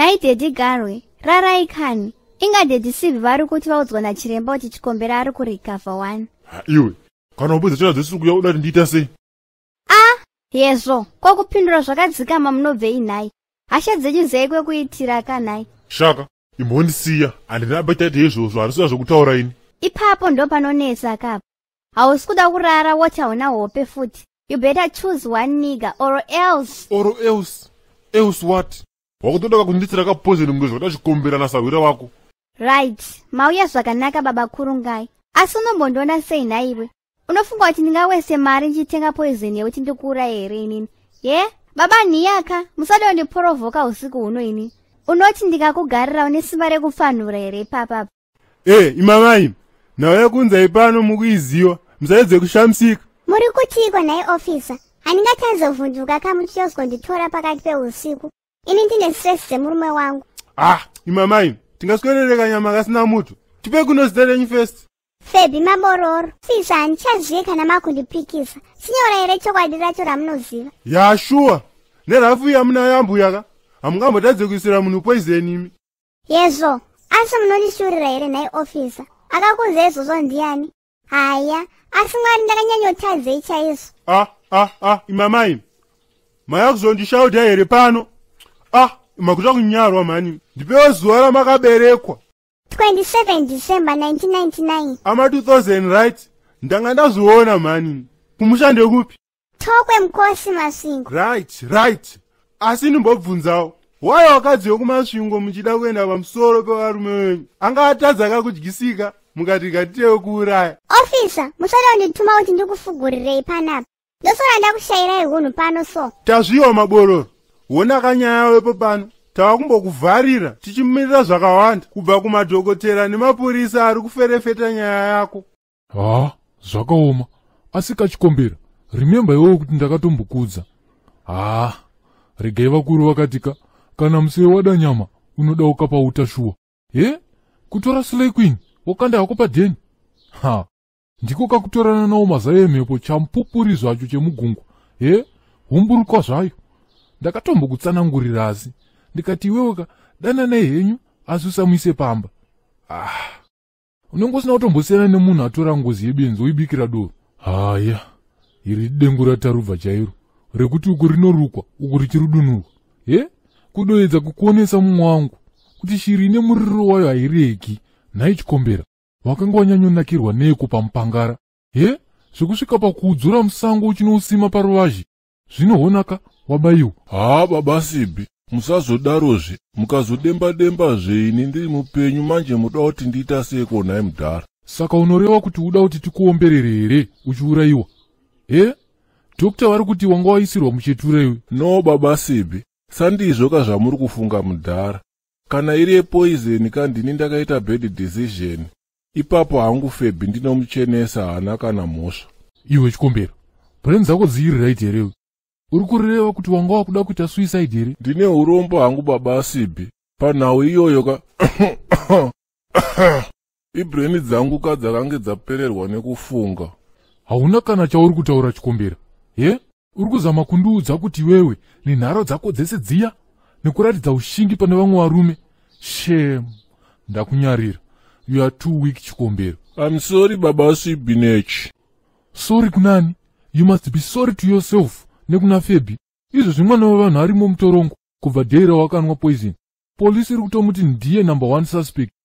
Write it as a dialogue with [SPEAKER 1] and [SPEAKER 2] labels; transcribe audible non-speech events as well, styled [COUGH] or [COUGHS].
[SPEAKER 1] naidhedhi garwe rarai kani ingadhedhi sivhi vari kuti vaudzwa nachiremba kuti chikombera ari kurikavha 1
[SPEAKER 2] iwe kana wabudza chiradzo sikuya udati ndiita sei
[SPEAKER 1] a yezvo kwokupindura zvakadzikama munobvei nhai hasha dzenyu zei kwekuitira kanhai
[SPEAKER 2] shaka imhonisiya handinaba taite izvozvo harisina zvokutaura ini
[SPEAKER 1] ipapo ndopanonetsa akapa hausi kuda kurara woti hauna hope futi you better choose one nigger or else
[SPEAKER 2] or else else what wakutodaka kunditira kapozi nemgezva kuti achikombera nasawira wako
[SPEAKER 1] right mauya zvakanaka baba kuru ngai asi unombondiona sei nhaiwe unofunga kuti ndingawese mari ndichitenga poizeni yekuti ndikuurai here inini ye baba nhiyaka musadiwo ndiporovhoka usiku huno inini unoti ndikakugarirawo nesimba rekupfanhura here ipapapo
[SPEAKER 3] ee hey, imamai nhau yekunzai pano mukuiziwa musaedze kushamisika
[SPEAKER 1] muri kutiiko nhai ofisa handingatanzovhunduka kamuchiyozwo nditora pakati peusiku ini ndinestresi zemurume wangu
[SPEAKER 3] ah imamai tingaswerereka nyama kasina mutu tipe kunozitarenyu fest
[SPEAKER 1] febi mabororo sizvo handichazvive kana makundipikisa sinyora here chokwadi racho ramunoziva
[SPEAKER 3] yashuwa nerhafu yamuna yambuyaka hamungambotadze kuisira munhu poizeni imi
[SPEAKER 1] yezvo asi munondishurira here nhai ofisa akakunze izvozvo
[SPEAKER 3] ndiani haya asi mwari ndakanyanyotadzei chaizvo ah ah ah imamai mayakuzondishaudha here pano ah makuta kunyarwa mhani ndipewo zuva ramakaberekwa 27 december 1999 ama 2000 right ndanga ndazviona mhani kumusha ndekupi tokwe mukosi masvingo right right asi ndimbobvunzawo wai wakadzi wekumasvingo muchida kuenda pamusoro pevarume wenyu anga atadzaka kudyisika mukati katitewe kuuraya ofisa musada kundituma kuti ndikufugurirei panapa ndosoranda
[SPEAKER 1] kushayirai hunhu pano so
[SPEAKER 3] tazviwa mabororo hona kanyaya wepopano takakumbokuvharira tichimirira zvakawanda kubva kumadhokotera nemapurisa ari kuferefeta nyaya
[SPEAKER 2] yako haa zvakaoma asi kachikombera rimemba iwewo kuti ndakatombokudza haa regai vakuru vakatika kana musiye wada nyama unoda ukapauta shuwa he kutora sileikwini wakanda hako padheni ha ndiko kakutorana nawo mazai emhepo chamupupuri zvacho chemugungwa he humburukwa zvayo ndakatombokutsanangurira asi ndikati iweweka dananai henyu asi usamuise pamba ah unenge usina kutombosiyana nemunhu atora ngozi yebenzi oibikira doro haya iri dengu ratarubva chairo rekuti uku rinorukwa uku richirudunurwa he kudoedza kukuonesa mumwe wangu kuti shiri ine muriro wayo hairegi nhai chikombera wakanga wanyanyonakirwa neeko pamupangara he zvekusvika pakuudzura musango uchinousima paruvazhe zvinoonaka wabayiwa haa baba sibhi musazodarozve mukazodemba demba zveini ndiri mupenyu manje muda kuti ndiita seiko nhaye mudhara saka unoreva kuti uda kuti tikuomberere here uchiurayiwa he dokta vari kuti wanga waisirwa muchetura iwe no baba sibhi sandizvoka zvamuri kufunga mudhara kana iri yepoizeni kandini ndakaita bed decision ipapo hangu febhi ndinomuchenesa hana kana mhosva iwe chikombera bren dzako dziiri rit here iwe uri kureva kuti wanga wakuda kuita suicide here ndine urombo hangu baba asibhi panhau iyoyo ka [COUGHS] ibreni dzangu ka dzakange dzapererwa nekufunga hauna kana chauri kutaura chikombera ye uri kuzama kundiudza kuti wewe nenharo dzako dzese dziya nekuratidza ushingi pane vamwe varume shem ndakunyarira you are too weak chikombera im sorry baba swibinechi sorry kunani you must be sorry to yourself nekuna febhi izvozvi mwana wevanhu ari mumutorongo kubva dhaira wakanwa poison polisi iri kutomuti ndiye number one suspect